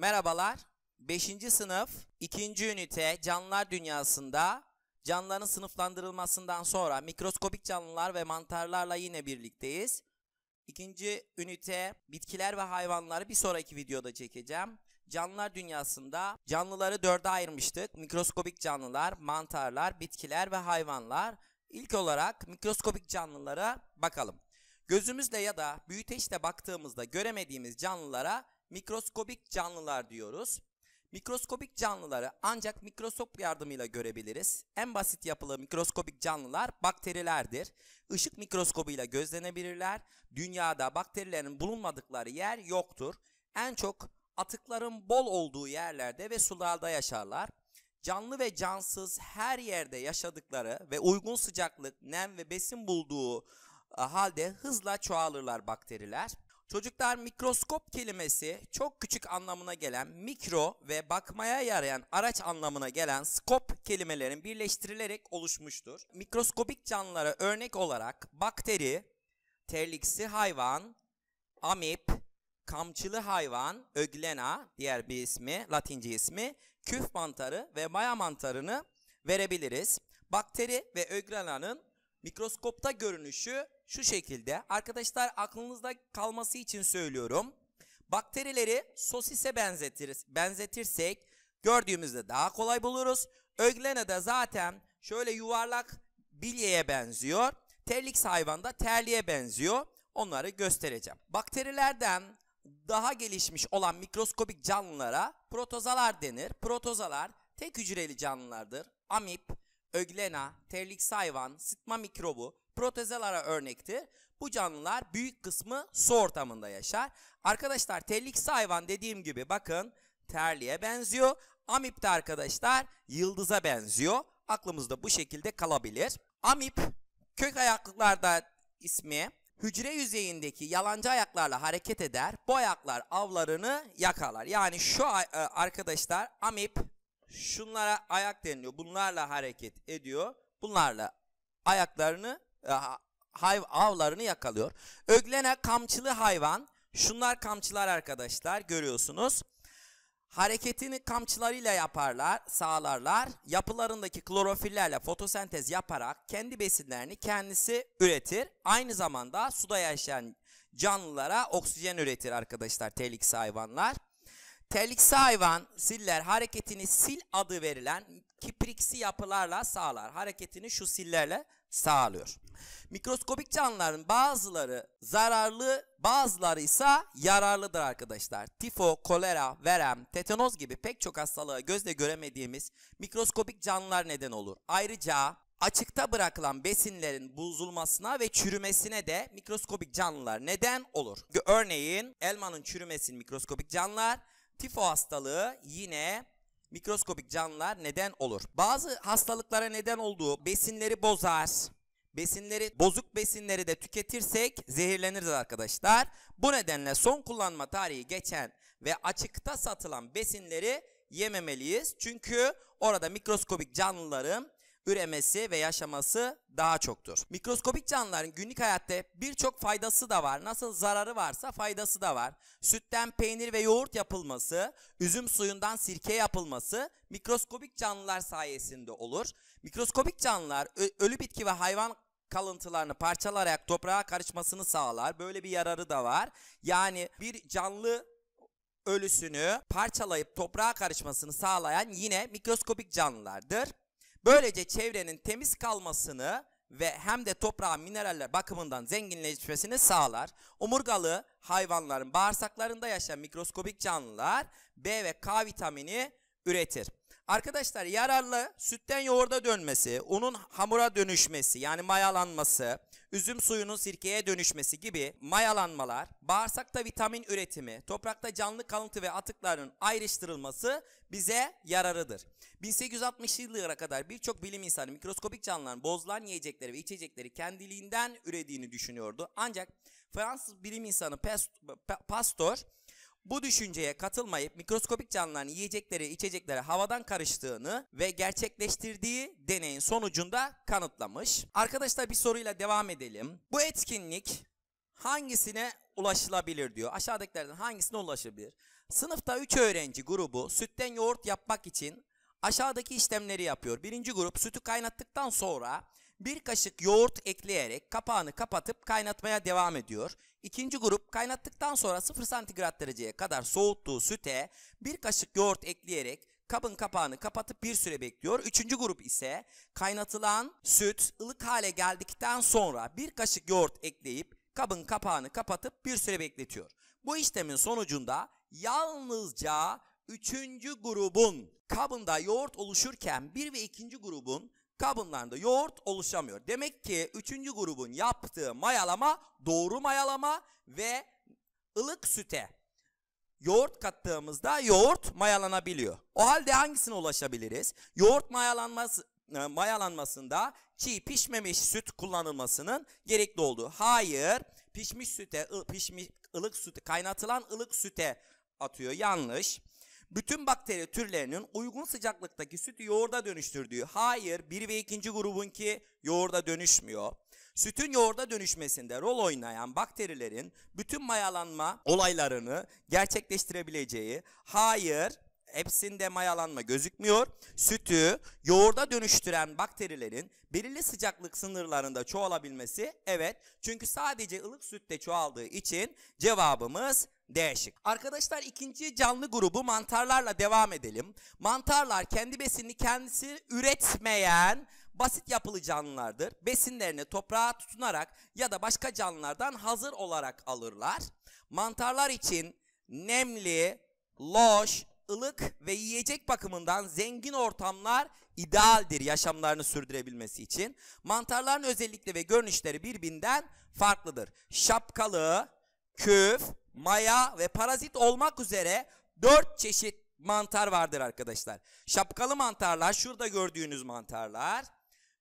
Merhabalar. 5. sınıf 2. ünite canlılar dünyasında canlıların sınıflandırılmasından sonra mikroskopik canlılar ve mantarlarla yine birlikteyiz. 2. ünite bitkiler ve hayvanları bir sonraki videoda çekeceğim. Canlılar dünyasında canlıları dörde ayırmıştık. Mikroskopik canlılar, mantarlar, bitkiler ve hayvanlar. İlk olarak mikroskopik canlılara bakalım. Gözümüzle ya da büyüteçle baktığımızda göremediğimiz canlılara mikroskobik canlılar diyoruz. Mikroskobik canlıları ancak mikroskop yardımıyla görebiliriz. En basit yapılı mikroskobik canlılar bakterilerdir. Işık mikroskobuyla gözlenebilirler. Dünyada bakterilerin bulunmadıkları yer yoktur. En çok atıkların bol olduğu yerlerde ve sularda yaşarlar. Canlı ve cansız her yerde yaşadıkları ve uygun sıcaklık, nem ve besin bulduğu e, halde hızla çoğalırlar bakteriler. Çocuklar mikroskop kelimesi çok küçük anlamına gelen mikro ve bakmaya yarayan araç anlamına gelen skop kelimelerin birleştirilerek oluşmuştur. Mikroskopik canlılara örnek olarak bakteri, terliksi hayvan, amip, kamçılı hayvan, öglena diğer bir ismi, latince ismi, küf mantarı ve maya mantarını verebiliriz. Bakteri ve öglenanın mikroskopta görünüşü şu şekilde. Arkadaşlar aklınızda kalması için söylüyorum. Bakterileri sosise benzetiriz, benzetirsek gördüğümüzde daha kolay buluruz. Öglene de zaten şöyle yuvarlak bilyeye benziyor. terlik hayvan da terliğe benziyor. Onları göstereceğim. Bakterilerden daha gelişmiş olan mikroskobik canlılara protozalar denir. Protozalar tek hücreli canlılardır. Amip, öglena, terlik hayvan, sıtma mikrobu, Protezelara örnektir. Bu canlılar büyük kısmı su ortamında yaşar. Arkadaşlar telliksi hayvan dediğim gibi bakın terliğe benziyor. Amip de arkadaşlar yıldıza benziyor. Aklımızda bu şekilde kalabilir. Amip kök ayaklıklarda ismi hücre yüzeyindeki yalancı ayaklarla hareket eder. Bu ayaklar avlarını yakalar. Yani şu e, arkadaşlar amip şunlara ayak deniliyor. Bunlarla hareket ediyor. Bunlarla ayaklarını e, hayv avlarını yakalıyor. Öglena kamçılı hayvan. Şunlar kamçılar arkadaşlar görüyorsunuz. Hareketini kamçılarıyla yaparlar, sağlarlar. Yapılarındaki klorofillerle fotosentez yaparak kendi besinlerini kendisi üretir. Aynı zamanda suda yaşayan canlılara oksijen üretir arkadaşlar tehliksi hayvanlar. Tehliksi hayvan siller hareketini sil adı verilen kipriksi yapılarla sağlar. Hareketini şu sillerle sağlıyor. Mikroskopik canlıların bazıları zararlı, bazıları ise yararlıdır arkadaşlar. Tifo, kolera, verem, tetanoz gibi pek çok hastalığı gözle göremediğimiz mikroskopik canlılar neden olur. Ayrıca açıkta bırakılan besinlerin buzulmasına ve çürümesine de mikroskopik canlılar neden olur. Örneğin elmanın çürümesini mikroskopik canlılar, tifo hastalığı yine mikroskopik canlılar neden olur? Bazı hastalıklara neden olduğu besinleri bozar. Besinleri, bozuk besinleri de tüketirsek zehirleniriz arkadaşlar. Bu nedenle son kullanma tarihi geçen ve açıkta satılan besinleri yememeliyiz. Çünkü orada mikroskopik canlıların üremesi ve yaşaması daha çoktur. Mikroskopik canlıların günlük hayatta birçok faydası da var. Nasıl zararı varsa faydası da var. Sütten peynir ve yoğurt yapılması, üzüm suyundan sirke yapılması mikroskopik canlılar sayesinde olur. Mikroskopik canlılar ölü bitki ve hayvan kalıntılarını parçalayarak toprağa karışmasını sağlar. Böyle bir yararı da var. Yani bir canlı ölüsünü parçalayıp toprağa karışmasını sağlayan yine mikroskopik canlılardır. Böylece çevrenin temiz kalmasını ve hem de toprağın mineraller bakımından zenginleşmesini sağlar. Omurgalı hayvanların bağırsaklarında yaşayan mikroskobik canlılar B ve K vitamini üretir. Arkadaşlar yararlı sütten yoğurda dönmesi, unun hamura dönüşmesi yani mayalanması, üzüm suyunun sirkeye dönüşmesi gibi mayalanmalar, bağırsakta vitamin üretimi, toprakta canlı kalıntı ve atıkların ayrıştırılması bize yararıdır. 1860 yıllara kadar birçok bilim insanı mikroskopik canlıların bozulan yiyecekleri ve içecekleri kendiliğinden ürediğini düşünüyordu. Ancak Fransız bilim insanı Pasteur bu düşünceye katılmayıp mikroskopik canlıların yiyecekleri, içecekleri havadan karıştığını ve gerçekleştirdiği deneyin sonucunda kanıtlamış. Arkadaşlar bir soruyla devam edelim. Bu etkinlik hangisine ulaşılabilir diyor. Aşağıdakilerden hangisine ulaşabilir? Sınıfta 3 öğrenci grubu sütten yoğurt yapmak için aşağıdaki işlemleri yapıyor. Birinci grup sütü kaynattıktan sonra bir kaşık yoğurt ekleyerek kapağını kapatıp kaynatmaya devam ediyor. İkinci grup kaynattıktan sonra 0 santigrat dereceye kadar soğuttuğu süte bir kaşık yoğurt ekleyerek kabın kapağını kapatıp bir süre bekliyor. Üçüncü grup ise kaynatılan süt ılık hale geldikten sonra bir kaşık yoğurt ekleyip kabın kapağını kapatıp bir süre bekletiyor. Bu işlemin sonucunda yalnızca üçüncü grubun kabında yoğurt oluşurken bir ve ikinci grubun kabınlarında yoğurt oluşamıyor. Demek ki üçüncü grubun yaptığı mayalama doğru mayalama ve ılık süte yoğurt kattığımızda yoğurt mayalanabiliyor. O halde hangisine ulaşabiliriz? Yoğurt mayalanması, e, mayalanmasında çiğ pişmemiş süt kullanılmasının gerekli olduğu. Hayır, pişmiş süte, pişmiş ılık süte, kaynatılan ılık süte atıyor. Yanlış. Bütün bakteri türlerinin uygun sıcaklıktaki sütü yoğurda dönüştürdüğü. Hayır, 1 ve 2. ki yoğurda dönüşmüyor. Sütün yoğurda dönüşmesinde rol oynayan bakterilerin bütün mayalanma olaylarını gerçekleştirebileceği. Hayır, hepsinde mayalanma gözükmüyor. Sütü yoğurda dönüştüren bakterilerin belirli sıcaklık sınırlarında çoğalabilmesi evet. Çünkü sadece ılık sütte çoğaldığı için cevabımız değişik. Arkadaşlar ikinci canlı grubu mantarlarla devam edelim. Mantarlar kendi besini kendisi üretmeyen basit yapılı canlılardır. Besinlerini toprağa tutunarak ya da başka canlılardan hazır olarak alırlar. Mantarlar için nemli, loş, ılık ve yiyecek bakımından zengin ortamlar idealdir yaşamlarını sürdürebilmesi için. Mantarların özellikle ve görünüşleri birbirinden farklıdır. Şapkalı, küf, maya ve parazit olmak üzere dört çeşit mantar vardır arkadaşlar. Şapkalı mantarlar şurada gördüğünüz mantarlar.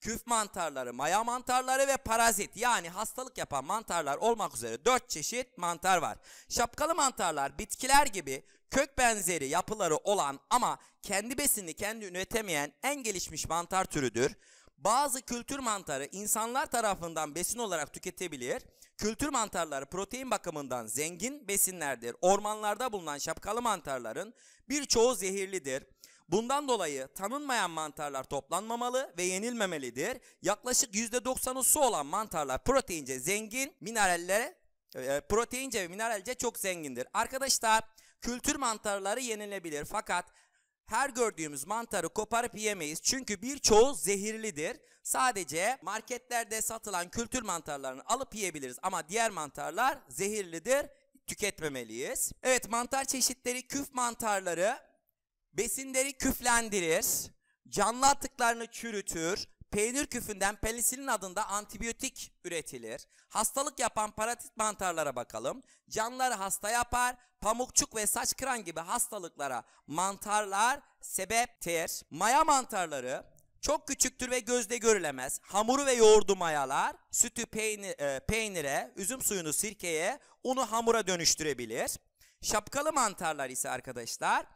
Küf mantarları, maya mantarları ve parazit yani hastalık yapan mantarlar olmak üzere dört çeşit mantar var. Şapkalı mantarlar bitkiler gibi kök benzeri yapıları olan ama kendi besini kendi üretemeyen en gelişmiş mantar türüdür. Bazı kültür mantarı insanlar tarafından besin olarak tüketebilir. Kültür mantarları protein bakımından zengin besinlerdir. Ormanlarda bulunan şapkalı mantarların birçoğu zehirlidir. Bundan dolayı tanınmayan mantarlar toplanmamalı ve yenilmemelidir. Yaklaşık %90'ı su olan mantarlar proteince zengin, minerallere e, proteince ve mineralce çok zengindir. Arkadaşlar Kültür mantarları yenilebilir fakat her gördüğümüz mantarı koparıp yemeyiz. Çünkü birçoğu zehirlidir. Sadece marketlerde satılan kültür mantarlarını alıp yiyebiliriz. Ama diğer mantarlar zehirlidir. Tüketmemeliyiz. Evet mantar çeşitleri küf mantarları besinleri küflendirir. Canlı atıklarını çürütür. Peynir küfünden penisilin adında antibiyotik üretilir. Hastalık yapan paratit mantarlara bakalım. Canları hasta yapar. Pamukçuk ve saç kıran gibi hastalıklara mantarlar sebeptir. Maya mantarları çok küçüktür ve gözde görülemez. Hamuru ve yoğurdu mayalar, sütü peynir, e, peynire, üzüm suyunu sirkeye, unu hamura dönüştürebilir. Şapkalı mantarlar ise arkadaşlar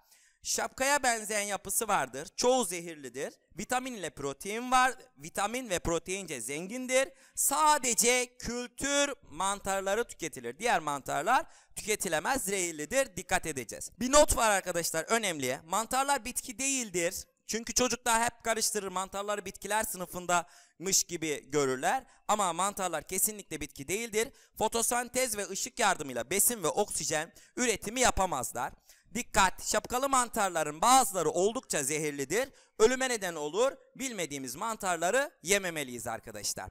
Şapkaya benzeyen yapısı vardır. Çoğu zehirlidir. Vitamin ile protein var. Vitamin ve proteince zengindir. Sadece kültür mantarları tüketilir. Diğer mantarlar tüketilemez, zehirlidir. Dikkat edeceğiz. Bir not var arkadaşlar önemli. Mantarlar bitki değildir. Çünkü çocuklar hep karıştırır mantarları bitkiler sınıfındamış gibi görürler. Ama mantarlar kesinlikle bitki değildir. Fotosentez ve ışık yardımıyla besin ve oksijen üretimi yapamazlar. Dikkat! Şapkalı mantarların bazıları oldukça zehirlidir. Ölüme neden olur. Bilmediğimiz mantarları yememeliyiz arkadaşlar.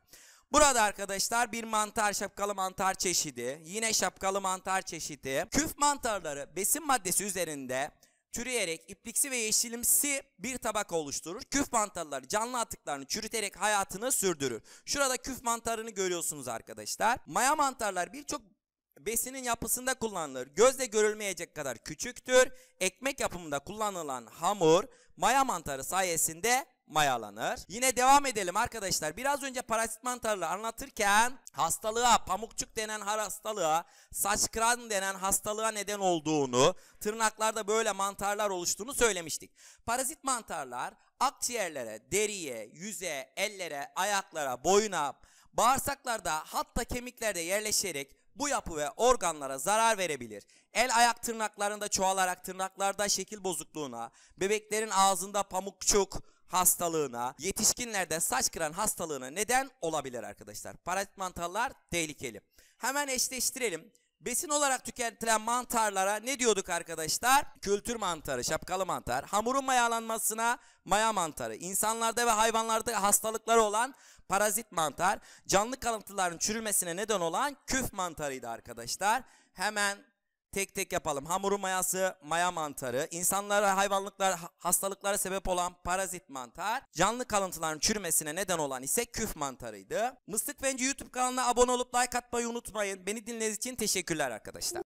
Burada arkadaşlar bir mantar şapkalı mantar çeşidi, yine şapkalı mantar çeşidi. Küf mantarları besin maddesi üzerinde çürüyerek ipliksi ve yeşilimsi bir tabaka oluşturur. Küf mantarları canlı atıklarını çürüterek hayatını sürdürür. Şurada küf mantarını görüyorsunuz arkadaşlar. Maya mantarlar birçok besinin yapısında kullanılır. Gözle görülmeyecek kadar küçüktür. Ekmek yapımında kullanılan hamur maya mantarı sayesinde mayalanır. Yine devam edelim arkadaşlar. Biraz önce parazit mantarları anlatırken hastalığa, pamukçuk denen hastalığa, saç kıran denen hastalığa neden olduğunu, tırnaklarda böyle mantarlar oluştuğunu söylemiştik. Parazit mantarlar akciğerlere, deriye, yüze, ellere, ayaklara, boyuna, bağırsaklarda hatta kemiklerde yerleşerek bu yapı ve organlara zarar verebilir. El ayak tırnaklarında çoğalarak tırnaklarda şekil bozukluğuna, bebeklerin ağzında pamukçuk hastalığına, yetişkinlerde saç kıran hastalığına neden olabilir arkadaşlar. Parazit mantarlar tehlikeli. Hemen eşleştirelim. Besin olarak tüketilen mantarlara ne diyorduk arkadaşlar? Kültür mantarı, şapkalı mantar, hamurun mayalanmasına maya mantarı, insanlarda ve hayvanlarda hastalıkları olan parazit mantar canlı kalıntıların çürümesine neden olan küf mantarıydı arkadaşlar. Hemen tek tek yapalım. Hamuru mayası, maya mantarı, insanlara hayvanlıklar hastalıklara sebep olan parazit mantar, canlı kalıntıların çürümesine neden olan ise küf mantarıydı. Mıstık Fence YouTube kanalına abone olup like atmayı unutmayın. Beni dinlediğiniz için teşekkürler arkadaşlar.